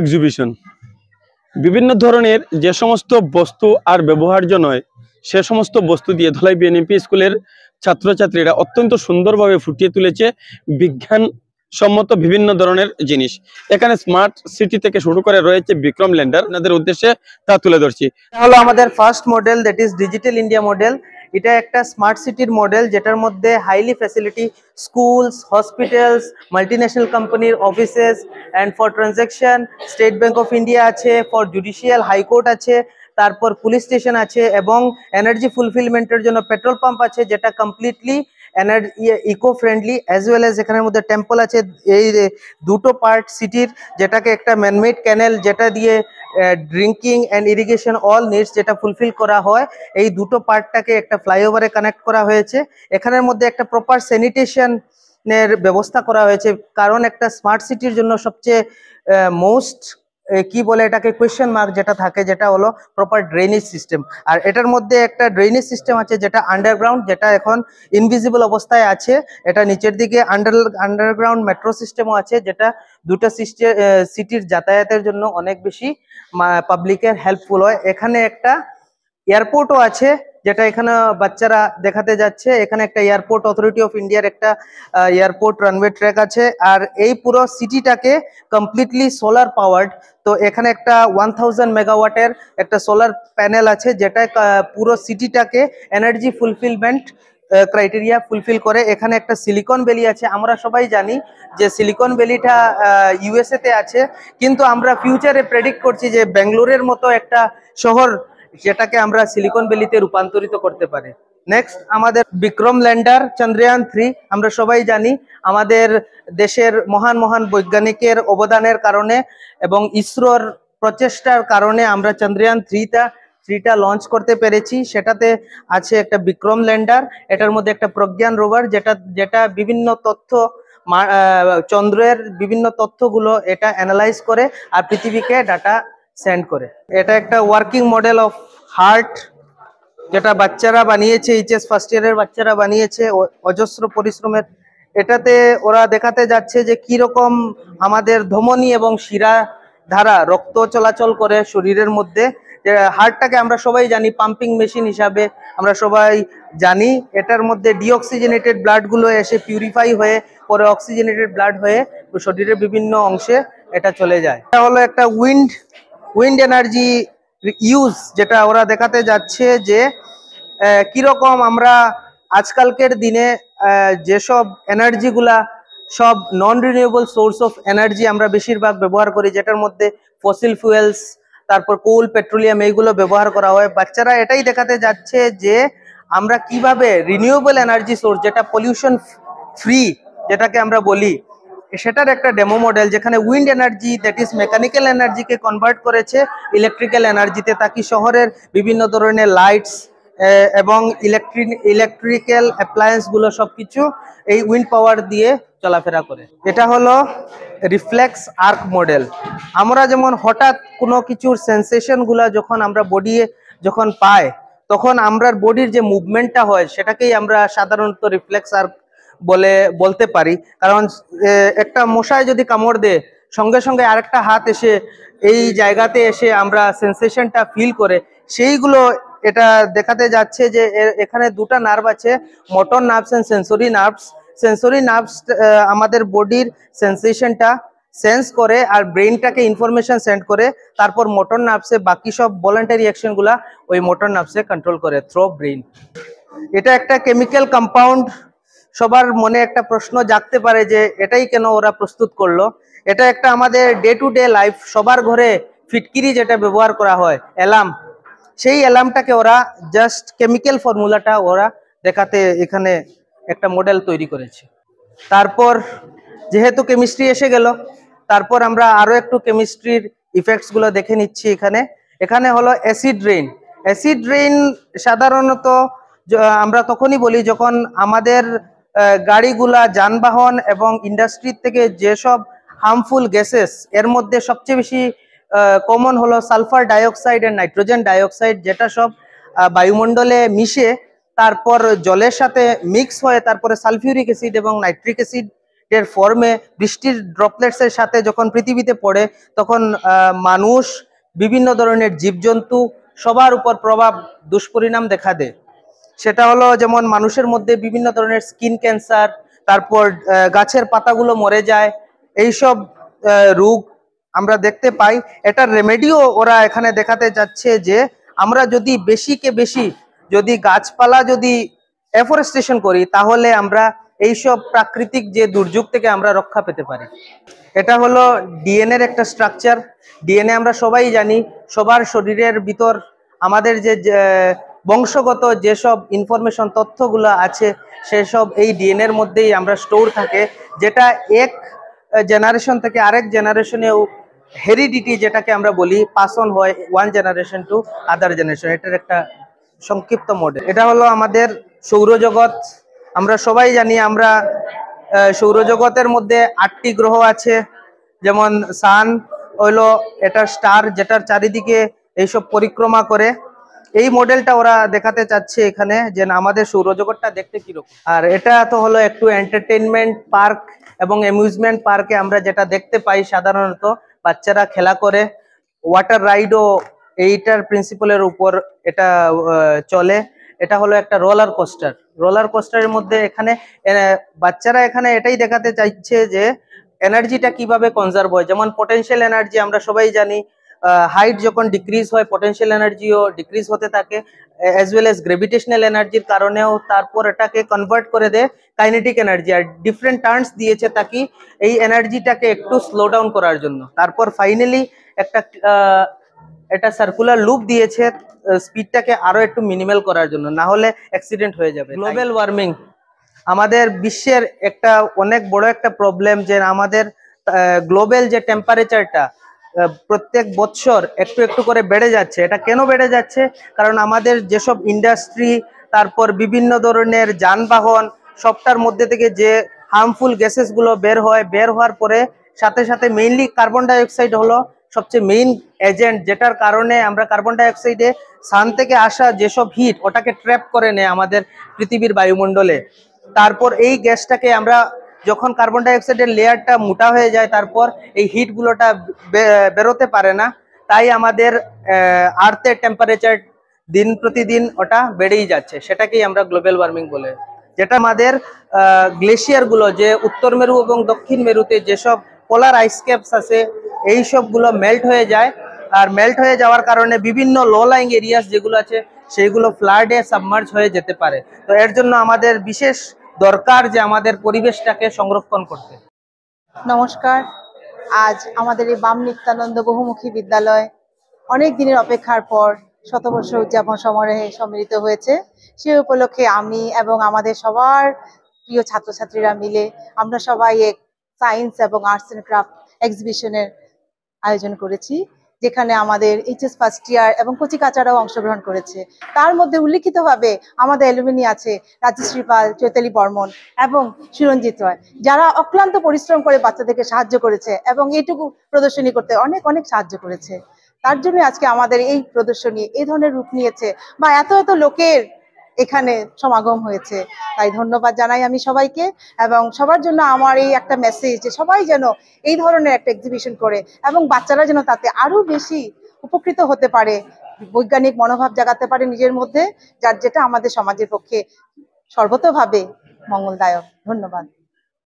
exhibition বিভিন্ন ধরনের যে সমস্ত বস্তু আর ব্যবহার্য নয় সে সমস্ত বস্তু দিয়ে ধলাই বিএনএমপি স্কুলের ছাত্রছাত্রীরা অত্যন্ত সুন্দরভাবে ফুটিয়ে তুলেছে বিজ্ঞান সম্মত বিভিন্ন ধরনের জিনিস এখানে স্মার্ট সিটি থেকে শুরু করে রয়েছে বিক্রম ল্যান্ডার উদ্দেশ্যে তা তুলে ধরছি হলো আমাদের first model that is digital India model এটা একটা স্মার্ট সিটির মডেল যেটার মধ্যে highly facility schools hospitals multinational কোম্পানির offices and for transaction State Bank of India আছে ফর জুডিশিয়াল হাইকোর্ট আছে তারপর পুলিশ স্টেশন আছে এবং এনার্জি ফুলফিলমেন্টের জন্য পেট্রোল পাম্প আছে যেটা completely energy eco friendly as well as এখানের মধ্যে টেম্পল আছে এই দুটো পার্ট সিটির যেটাকে একটা ম্যানমেড ক্যানেল যেটা দিয়ে drinking and irrigation all needs যেটা ফুলফিল করা হয় এই দুটো পার্টটাকে একটা ফ্লাইওভারে কানেক্ট করা হয়েছে এখানের মধ্যে একটা প্রপার স্যানিটেশন এর ব্যবস্থা করা হয়েছে কারণ একটা স্মার্ট সিটির জন্য সবচেয়ে মোস্ট কি বলে এটাকে কোয়েশ্চেন মার্ক যেটা থাকে যেটা হলো প্রপার ড্রেনেজ সিস্টেম আর এটার মধ্যে একটা ড্রেনেজ সিস্টেম আছে যেটা আন্ডারগ্রাউন্ড যেটা এখন ইনভিজিবল অবস্থায় আছে এটা নিচের দিকে আন্ডার আন্ডারগ্রাউন্ড মেট্রো সিস্টেমও আছে যেটা দুটা সিস্টেম সিটির যাতায়াতের জন্য অনেক বেশি পাবলিকের হেল্পফুল হয় এখানে একটা এয়ারপোর্টও আছে যেটা এখানে বাচ্চারা দেখাতে যাচ্ছে এখানে একটা এয়ারপোর্ট অথরিটি অফ ইন্ডিয়ার একটা এয়ারপোর্ট রানওয়ে ট্র্যাক আছে আর এই পুরো সিটিটাকে কমপ্লিটলি সোলার পাওয়ার্ড তো এখানে একটা ওয়ান থাউজেন্ড মেগাওয়াটের একটা সোলার প্যানেল আছে যেটা পুরো সিটিটাকে এনার্জি ফুলফিলমেন্ট ক্রাইটেরিয়া ফুলফিল করে এখানে একটা সিলিকন ভ্যালি আছে আমরা সবাই জানি যে সিলিকন ভ্যালিটা ইউএসএতে আছে কিন্তু আমরা ফিউচারে প্রেডিক্ট করছি যে ব্যাঙ্গালোরের মতো একটা শহর যেটাকে আমরা সিলিকন ভ্যালিতে রূপান্তরিত করতে পারি নেক্সট আমাদের বিক্রম ল্যান্ডার চন্দ্রয়ান থ্রি আমরা সবাই জানি আমাদের দেশের মহান মহান বৈজ্ঞানিকের অবদানের কারণে এবং ইসরোর প্রচেষ্টার কারণে আমরা চন্দ্রয়ান থ্রিটা থ্রিটা লঞ্চ করতে পেরেছি সেটাতে আছে একটা বিক্রম ল্যান্ডার এটার মধ্যে একটা প্রজ্ঞান রোভার যেটা যেটা বিভিন্ন তথ্য চন্দ্রের বিভিন্ন তথ্যগুলো এটা অ্যানালাইজ করে আর পৃথিবীকে ডাটা সেন্ড করে এটা একটা ওয়ার্কিং মডেল অফ হার্ট যেটা বাচ্চারা বানিয়েছে এস ফার্স্ট ইয়ারের বাচ্চারা বানিয়েছে অজস্র পরিশ্রমের এটাতে ওরা দেখাতে যাচ্ছে যে কি রকম আমাদের ধমনী এবং শিরা ধারা রক্ত চলাচল করে শরীরের মধ্যে হার্টটাকে আমরা সবাই জানি পাম্পিং মেশিন হিসাবে আমরা সবাই জানি এটার মধ্যে ডিঅক্সিজেনেটেড ব্লাডগুলো এসে পিউরিফাই হয়ে পরে অক্সিজেনেটেড ব্লাড হয়ে শরীরের বিভিন্ন অংশে এটা চলে যায় এটা হলো একটা উইন্ড উইন্ড এনার্জি ইউজ যেটা ওরা দেখাতে যাচ্ছে যে কীরকম আমরা আজকালকের দিনে যেসব এনার্জিগুলা সব non renewable source of energy আমরা বেশিরভাগ ব্যবহার করি যেটার মধ্যে ফসিল ফুয়েলস তারপর কোল পেট্রোলিয়াম এইগুলো ব্যবহার করা হয় বাচ্চারা এটাই দেখাতে যাচ্ছে যে আমরা কিভাবে রিনিউয়েবল এনার্জি সোর্স যেটা পলিউশন ফ্রি যেটাকে আমরা বলি সেটার একটা ডেমো মডেল যেখানে wind energy that is mechanical এনার্জিকে কনভার্ট করেছে ইলেকট্রিক্যাল এনার্জিতে তাকি শহরের বিভিন্ন ধরনের লাইটস এবং ইলেকট্রিক ইলেকট্রিক্যাল অ্যাপ্লায়েন্সগুলো সব কিছু এই উইন্ড পাওয়ার দিয়ে চলাফেরা করে এটা হলো রিফ্লেক্স আর্ক মডেল আমরা যেমন হঠাৎ কোনো কিছুর সেন্সেশনগুলো যখন আমরা বডিয়ে যখন পাই তখন আমরা বডির যে মুভমেন্টটা হয় সেটাকেই আমরা সাধারণত রিফ্লেক্স আর্ক বলে বলতে পারি কারণ একটা মশায় যদি কামড় দেয় সঙ্গে সঙ্গে আরেকটা হাত এসে এই জায়গাতে এসে আমরা সেন্সেশনটা ফিল করে সেইগুলো এটা দেখাতে যাচ্ছে যে এখানে দুটা নার্ভ আছে motor nerves and sensory nerves sensory nerves আমাদের বডির সেন্সেশনটা সেন্স করে আর ব্রেনটাকে ইনফরমেশন সেন্ড করে তারপর মোটর নার্ভসে বাকি সব ভলেন্টারি অ্যাকশনগুলা ওই মোটর নার্ভসে কন্ট্রোল করে থ্রো ব্রেন এটা একটা কেমিক্যাল কম্পাউন্ড সবার মনে একটা প্রশ্ন জাগতে পারে যে এটাই কেন ওরা প্রস্তুত করলো এটা একটা আমাদের ডে টু ডে লাইফ সবার ঘরে ফিটকিরি যেটা ব্যবহার করা হয় অ্যালার্ম সেই অ্যালার্মটাকে ওরা জাস্ট কেমিক্যাল ফর্মুলাটা ওরা দেখাতে এখানে একটা মডেল তৈরি করেছে তারপর যেহেতু কেমিস্ট্রি এসে গেল তারপর আমরা আরও একটু কেমিস্ট্রির ইফেক্টসগুলো দেখে নিচ্ছি এখানে এখানে হলো অ্যাসিড রেইন অ্যাসিড রেইন সাধারণত আমরা তখনই বলি যখন আমাদের গাড়িগুলা যানবাহন এবং ইন্ডাস্ট্রি থেকে যেসব হার্মফুল গ্যাসেস এর মধ্যে সবচেয়ে বেশি কমন হলো sulphur dioxide and nitrogen dioxide যেটা সব বায়ুমণ্ডলে মিশে তারপর জলের সাথে মিক্স হয়ে তারপরে সালফিউরিক অ্যাসিড এবং নাইট্রিক অ্যাসিড এর ফর্মে বৃষ্টির ড্রপলেটসের সাথে যখন পৃথিবীতে পড়ে তখন মানুষ বিভিন্ন ধরনের জীবজন্তু সবার উপর প্রভাব দুষ্পরিণাম দেখা দেয় সেটা হলো যেমন মানুষের মধ্যে বিভিন্ন ধরনের স্কিন ক্যান্সার তারপর গাছের পাতাগুলো মরে যায় এইসব রোগ আমরা দেখতে পাই এটার রেমেডিও ওরা এখানে দেখাতে যাচ্ছে যে আমরা যদি বেশিকে বেশি যদি গাছপালা যদি এফরেস্টেশন করি তাহলে আমরা এইসব প্রাকৃতিক যে দুর্যোগ থেকে আমরা রক্ষা পেতে পারি এটা হলো ডিএনএর একটা স্ট্রাকচার ডিএনএ আমরা সবাই জানি সবার শরীরের ভিতর আমাদের যে বংশগত যেসব ইনফরমেশন তথ্যগুলো আছে সেসব এই ডিএনএর মধ্যেই আমরা স্টোর থাকে যেটা এক জেনারেশন থেকে আরেক জেনারেশনেও হেরিডিটি যেটাকে আমরা বলি পাসন হয় one generation to other generation এটার একটা সংক্ষিপ্ত মডেল এটা হলো আমাদের সৌরজগৎ আমরা সবাই জানি আমরা সৌরজগতের মধ্যে আটটি গ্রহ আছে যেমন সান হইলো এটা স্টার যেটার চারিদিকে এইসব পরিক্রমা করে এই মডেলটা ওরা দেখাতে চাচ্ছে এখানে যে আমাদের সৌরজগৎটা দেখতে কিরকম আর এটা তো হলো একটু এন্টারটেনমেন্ট পার্ক এবং অ্যামিউজমেন্ট পার্কে আমরা যেটা দেখতে পাই সাধারণত বাচ্চারা খেলা করে ওয়াটার রাইডও এইটার প্রিন্সিপালের উপর এটা চলে এটা হলো একটা রোলার কোস্টার রোলার কোস্টারের মধ্যে এখানে বাচ্চারা এখানে এটাই দেখাতে চাইছে যে এনার্জিটা কিভাবে কনজার্ভ হয় যেমন পটেনশিয়াল এনার্জি আমরা সবাই জানি হাইট যখন ডিক্রিজ হয় পটেনশিয়াল এনার্জিও ডিক্রিজ হতে থাকে অ্যাজ ওয়েল অ্যাজ গ্রেভিটেশনাল এনার্জির কারণেও তারপর এটাকে কনভার্ট করে দেয় কাইনেটিক এনার্জি আর ডিফারেন্ট টার্নস দিয়েছে তাকে এই এনার্জিটাকে একটু স্লো ডাউন করার জন্য তারপর ফাইনালি একটা এটা সার্কুলার লুপ দিয়েছে স্পিডটাকে আরও একটু মিনিমাল করার জন্য না হলে অ্যাক্সিডেন্ট হয়ে যাবে গ্লোবাল ওয়ার্মিং আমাদের বিশ্বের একটা অনেক বড় একটা প্রবলেম যে আমাদের গ্লোবাল যে টেম্পারেচারটা প্রত্যেক বছর একটু একটু করে বেড়ে যাচ্ছে এটা কেন বেড়ে যাচ্ছে কারণ আমাদের যেসব ইন্ডাস্ট্রি তারপর বিভিন্ন ধরনের যানবাহন সবটার মধ্যে থেকে যে হার্মফুল গ্যাসেসগুলো বের হয় বের হওয়ার পরে সাথে সাথে মেইনলি কার্বন ডাইঅক্সাইড হলো সবচেয়ে মেইন এজেন্ট যেটার কারণে আমরা কার্বন ডাইঅক্সাইডে সান থেকে আসা যেসব হিট ওটাকে ট্র্যাপ করে নেয় আমাদের পৃথিবীর বায়ুমণ্ডলে তারপর এই গ্যাসটাকে আমরা যখন কার্বন ডাইঅক্সাইডের লেয়ারটা মোটা হয়ে যায় তারপর এই হিটগুলোটা বেরোতে পারে না তাই আমাদের আর্থের টেম্পারেচার দিন প্রতিদিন ওটা বেড়েই যাচ্ছে সেটাকেই আমরা গ্লোবাল ওয়ার্মিং বলে যেটা আমাদের গ্লেশিয়ারগুলো যে উত্তর মেরু এবং দক্ষিণ মেরুতে যেসব পোলার আইসক্যাপস আছে এই সবগুলো মেল্ট হয়ে যায় আর মেল্ট হয়ে যাওয়ার কারণে বিভিন্ন লো লাইং এরিয়াস যেগুলো আছে সেইগুলো ফ্লাডে সাবমার্জ হয়ে যেতে পারে তো এর জন্য আমাদের বিশেষ দরকার যে আমাদের পরিবেশটাকে সংরক্ষণ করতে নমস্কার আজ আমাদের এই বাম নিত্যানন্দ বহুমুখী বিদ্যালয় অনেক দিনের অপেক্ষার পর শতবর্ষ উদযাপন সমারোহে সম্মিলিত হয়েছে সে উপলক্ষে আমি এবং আমাদের সবার প্রিয় ছাত্রছাত্রীরা মিলে আমরা সবাই এক সায়েন্স এবং আর্টস অ্যান্ড ক্রাফট এক্সিবিশনের আয়োজন করেছি যেখানে আমাদের এইচএস ফার্স্ট ইয়ার এবং কচিকাচারাও অংশগ্রহণ করেছে তার মধ্যে উল্লিখিতভাবে আমাদের অ্যালুমিনি আছে রাজশ্রী পাল চৈতালি বর্মন এবং সুরঞ্জিত রয় যারা অক্লান্ত পরিশ্রম করে বাচ্চাদেরকে সাহায্য করেছে এবং এইটুকু প্রদর্শনী করতে অনেক অনেক সাহায্য করেছে তার জন্য আজকে আমাদের এই প্রদর্শনী এই ধরনের রূপ নিয়েছে বা এত এত লোকের এখানে সমাগম হয়েছে তাই ধন্যবাদ জানাই আমি সবাইকে এবং সবার জন্য আমার এই একটা মেসেজ যে সবাই যেন এই ধরনের একটা এক্সিবিশন করে এবং বাচ্চারা যেন তাতে আরও বেশি উপকৃত হতে পারে বৈজ্ঞানিক মনোভাব জাগাতে পারে নিজের মধ্যে যার যেটা আমাদের সমাজের পক্ষে সর্বতভাবে মঙ্গলদায়ক ধন্যবাদ